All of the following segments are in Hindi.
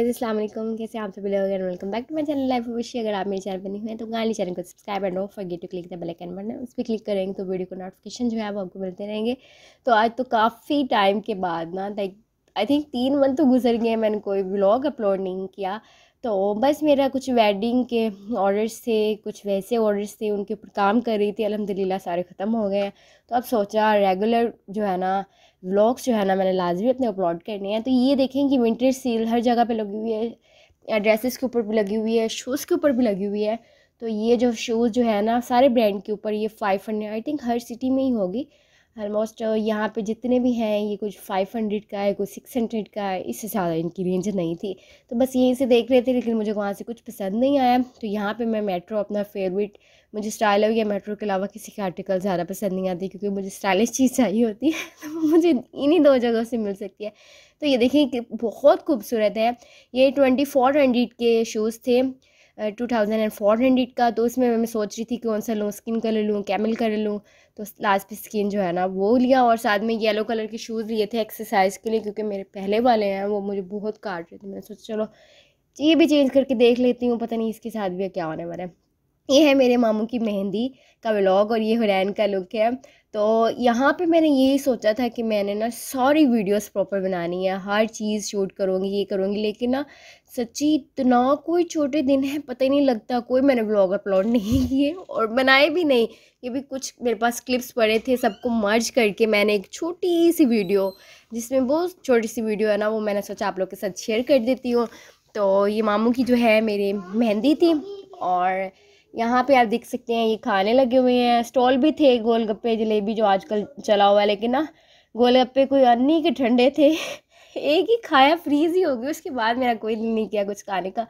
गाइस अस्सलाम वालेकुम कैसे आप सभी लोग welcome back to my channel life wish अगर आप मेरे चैनल पर नहीं हुए तो गाली चैनल को subscribe and don't forget to click the bell icon button उस पर क्लिक करेंगे तो वीडियो को नोटिफिकेशन जो है वो आपको मिलते रहेंगे तो आज तो काफ़ी टाइम के बाद ना लाइक आई थिंक तीन मंथ तो गुजर गए मैंने कोई ब्लॉग अपलोड नहीं किया तो बस मेरा कुछ वेडिंग के ऑर्डर्स थे कुछ वैसे ऑर्डर्स थे उनके ऊपर काम कर रही थी अलहमदिल्ला सारे ख़त्म हो गए हैं तो अब सोचा रेगुलर जो है ना व्लॉग्स जो है ना मैंने लाजमी अपने अपलोड करने हैं तो ये देखें कि विंटर सील हर जगह पे लगी हुई है ड्रेसेस के ऊपर भी लगी हुई है शूज़ के ऊपर भी लगी हुई है तो ये जो शूज़ जो है ना सारे ब्रांड के ऊपर ये फाइव हंड्रेड आई थिंक हर सिटी में ही होगी ऑलमोस्ट uh, यहाँ पे जितने भी हैं ये कुछ फाइव हंड्रेड का है कुछ सिक्स हंड्रेड का है इससे ज़्यादा इनकी रेंज नहीं थी तो बस यहीं से देख रहे थे लेकिन मुझे वहाँ से कुछ पसंद नहीं आया तो यहाँ पे मैं मेट्रो अपना फेवरेट मुझे स्टाइल या मेट्रो के अलावा किसी के आर्टिकल ज़्यादा पसंद नहीं आती क्योंकि मुझे स्टाइलिश चीज़ चाहिए होती है तो मुझे इन्हीं दो जगहों से मिल सकती है तो ये देखिए बहुत खूबसूरत है ये ट्वेंटी फोर हंड्रेड के शूज़ थे two thousand and four hundred का तो उसमें मैं सोच रही थी कौन सा लूँ स्किन कलर लूँ कैमल कलर लूँ तो लास्ट पे स्किन जो है ना वो लिया और साथ में येलो कलर के शूज़ लिए थे एक्सरसाइज के लिए क्योंकि मेरे पहले वाले हैं वो मुझे बहुत काट रहे थे मैंने सोचा चलो ये भी चेंज करके देख लेती हूँ पता नहीं इसके साथ भी क्या होने वाला है ये है मेरे मामू की मेहंदी का व्लॉग और ये हुरैन का लुक है तो यहाँ पे मैंने यही सोचा था कि मैंने ना सारी वीडियोस प्रॉपर बनानी है हर चीज़ शूट करूँगी ये करूँगी लेकिन ना सच्ची इतना कोई छोटे दिन है पता ही नहीं लगता कोई मैंने ब्लॉग अपलोड नहीं किए और बनाए भी नहीं ये भी कुछ मेरे पास क्लिप्स पड़े थे सबको मर्ज करके मैंने एक छोटी सी वीडियो जिसमें वो छोटी सी वीडियो है ना वो मैंने सोचा आप लोग के साथ शेयर कर देती हूँ तो ये मामू की जो है मेरे मेहंदी थी और यहाँ पे आप देख सकते हैं ये खाने लगे हुए हैं स्टॉल भी थे गोलगप्पे जलेबी जो आजकल चला हुआ है लेकिन ना गोलगप्पे कोई अन्य के ठंडे थे एक ही खाया फ्रीज ही हो गई उसके बाद मेरा कोई दिल नहीं किया कुछ खाने का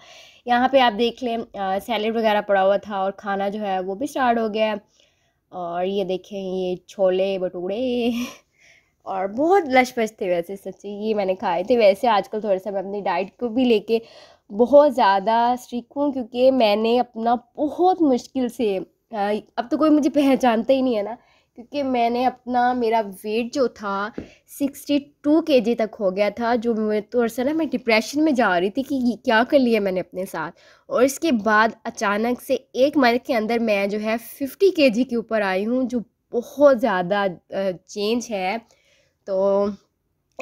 यहाँ पे आप देख लें सैलड वगैरह पड़ा हुआ था और खाना जो है वो भी स्टार्ट हो गया और ये देखें ये छोले भटूरे और बहुत लश थे वैसे सच्ची ये मैंने खाए थे वैसे आजकल थोड़ा सा मैं अपनी डाइट को भी लेके बहुत ज़्यादा स्ट्रिक हूँ क्योंकि मैंने अपना बहुत मुश्किल से अब तो कोई मुझे पहचानता ही नहीं है ना क्योंकि मैंने अपना मेरा वेट जो था सिक्सटी टू के जी तक हो गया था जो मैं तो अरसा ना मैं डिप्रेशन में जा रही थी कि क्या कर लिया मैंने अपने साथ और इसके बाद अचानक से एक मंथ के अंदर मैं जो है फिफ्टी के जी के ऊपर आई हूँ जो बहुत ज़्यादा चेंज है तो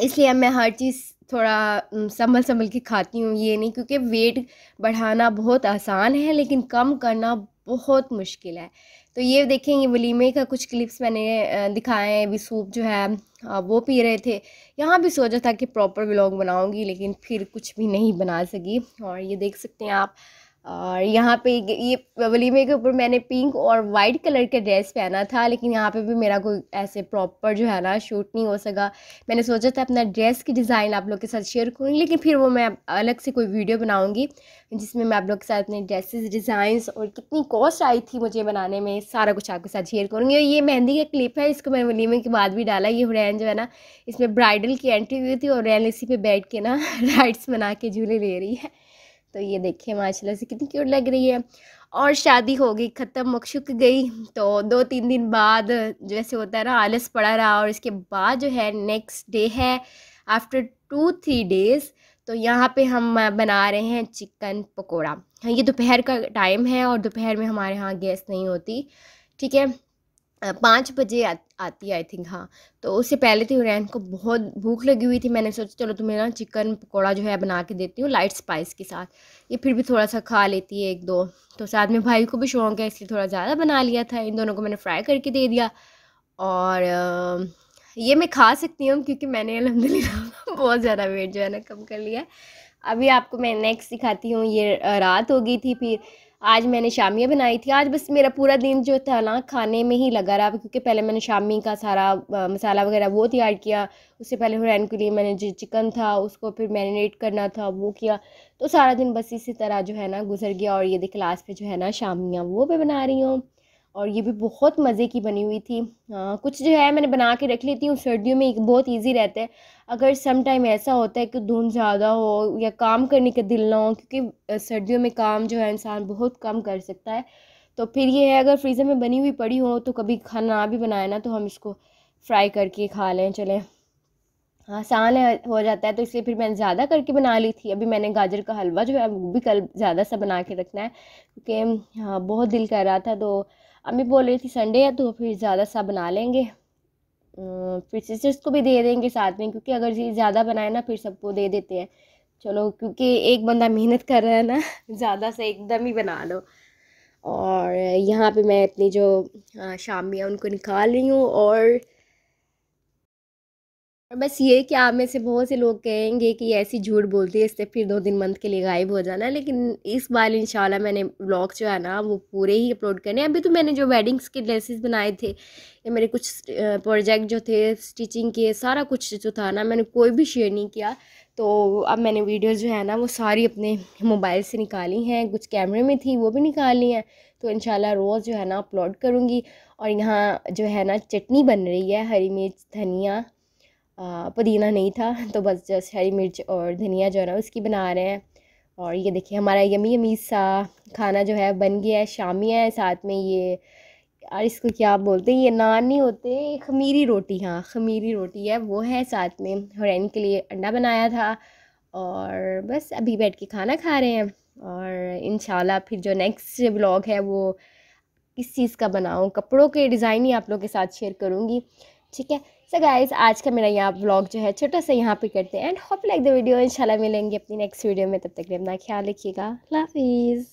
इसलिए मैं हर चीज़ थोड़ा संभल संभल के खाती हूँ ये नहीं क्योंकि वेट बढ़ाना बहुत आसान है लेकिन कम करना बहुत मुश्किल है तो ये देखेंगे वलीमे का कुछ क्लिप्स मैंने दिखाए हैं अभी सूप जो है वो पी रहे थे यहाँ भी सोचा था कि प्रॉपर व्लॉग बनाऊँगी लेकिन फिर कुछ भी नहीं बना सकी और ये देख सकते हैं आप और यहाँ पे ये वलीमे के ऊपर मैंने पिंक और वाइट कलर के ड्रेस पहना था लेकिन यहाँ पे भी मेरा कोई ऐसे प्रॉपर जो है ना शूट नहीं हो सका मैंने सोचा था अपना ड्रेस की डिज़ाइन आप लोग के साथ शेयर करूँगी लेकिन फिर वो मैं अलग से कोई वीडियो बनाऊँगी जिसमें मैं आप लोग के साथ अपने ड्रेसेस डिज़ाइंस और कितनी कॉस्ट आई थी मुझे बनाने में सारा कुछ आपके साथ शेयर करूँगी और ये मेहंदी का क्लिप है इसको मैंने वलीमे के बाद भी डाला ये रैन जो है ना इसमें ब्राइडल की एंट्री हुई थी और रैन इसी पर बैठ के ना राइड्स बना के झूले ले रही है तो ये देखिए माशाला से कितनी क्यूट लग रही है और शादी हो गई ख़त्म मकशुक गई तो दो तीन दिन बाद जैसे होता है ना आलस पड़ा रहा और इसके बाद जो है नेक्स्ट डे है आफ्टर टू थ्री डेज़ तो यहाँ पे हम बना रहे हैं चिकन पकोड़ा हाँ, ये दोपहर का टाइम है और दोपहर में हमारे यहाँ गैस नहीं होती ठीक है पाँच बजे आ, आती है आई थिंक हाँ तो उससे पहले थी तो रैन को बहुत भूख लगी हुई थी मैंने सोचा चलो तुम्हें ना चिकन पकौड़ा जो है बना के देती हूँ लाइट स्पाइस के साथ ये फिर भी थोड़ा सा खा लेती है एक दो तो साथ में भाई को भी शौक है इसलिए थोड़ा ज़्यादा बना लिया था इन दोनों को मैंने फ्राई करके दे दिया और ये मैं खा सकती हूँ क्योंकि मैंने अलहमदिल्ला बहुत ज़्यादा वेट जो है ना कम कर लिया अभी आपको मैं नेक्स्ट दिखाती हूँ ये रात हो गई थी फिर आज मैंने शामियाँ बनाई थी आज बस मेरा पूरा दिन जो था ना खाने में ही लगा रहा क्योंकि पहले मैंने शामी का सारा मसाला वगैरह वो तैयार किया उससे पहले हुरैन के लिए मैंने जो चिकन था उसको फिर मैरिनेट करना था वो किया तो सारा दिन बस इसी तरह जो है ना गुजर गया और ये लास्ट पे जो है ना शामियाँ वो मैं बना रही हूँ और ये भी बहुत मज़े की बनी हुई थी आ, कुछ जो है मैंने बना के रख लेती हूँ सर्दियों में बहुत इजी रहता है अगर सम टाइम ऐसा होता है कि धुंध ज़्यादा हो या काम करने का दिल ना हो क्योंकि सर्दियों में काम जो है इंसान बहुत कम कर सकता है तो फिर ये है अगर फ्रीज़र में बनी हुई पड़ी हो तो कभी खाना भी बनाए ना तो हम इसको फ्राई करके खा लें चलें आसान है हो जाता है तो इसलिए फिर मैंने ज़्यादा करके बना ली थी अभी मैंने गाजर का हलवा जो है वो भी कल ज़्यादा सा बना के रखना है क्योंकि हाँ, बहुत दिल कर रहा था तो अम्मी बोल रही थी संडे है तो फिर ज़्यादा सा बना लेंगे फिर सिस्टर्स को भी दे देंगे साथ में क्योंकि अगर ये ज़्यादा बनाए ना फिर सबको दे देते हैं चलो क्योंकि एक बंदा मेहनत कर रहा है ना ज़्यादा से एकदम ही बना लो और यहाँ पे मैं अपनी जो शामियाँ उनको निकाल रही हूँ और और बस ये कि आप में से बहुत से लोग कहेंगे कि ऐसी झूठ बोलती है इससे फिर दो दिन मंथ के लिए गायब हो जाना लेकिन इस बार इंशाल्लाह मैंने ब्लॉग जो है ना वो पूरे ही अपलोड करने अभी तो मैंने जो वेडिंग्स के ड्रेसेस बनाए थे या मेरे कुछ प्रोजेक्ट जो थे स्टिचिंग के सारा कुछ जो था ना मैंने कोई भी शेयर नहीं किया तो अब मैंने वीडियो जो है ना वो सारी अपने मोबाइल से निकाली हैं कुछ कैमरे में थी वो भी निकाल ली हैं तो इन रोज़ जो है ना अपलोड करूँगी और यहाँ जो है ना चटनी बन रही है हरी मिर्च धनिया पुदीना नहीं था तो बस जस्ट हरी मिर्च और धनिया जो है ना उसकी बना रहे हैं और ये देखिए हमारा यमी यमी सा खाना जो है बन गया है शामी है साथ में ये और इसको क्या बोलते हैं ये नान नहीं होते खमीरी रोटी हाँ खमीरी रोटी है वो है साथ में हरैन के लिए अंडा बनाया था और बस अभी बैठ के खाना खा रहे हैं और इन फिर जो नेक्स्ट ब्लॉग है वो किस चीज़ का बनाऊँ कपड़ों के डिज़ाइन ही आप लोग के साथ शेयर करूँगी ठीक है सो गाइज आज का मेरा यहाँ ब्लॉग जो है छोटा सा यहाँ पे करते हैं and hope like the video इंशाल्लाह मिलेंगे अपनी नेक्स्ट वीडियो में तब तक अपना ख्याल रखिएगा हाफिज़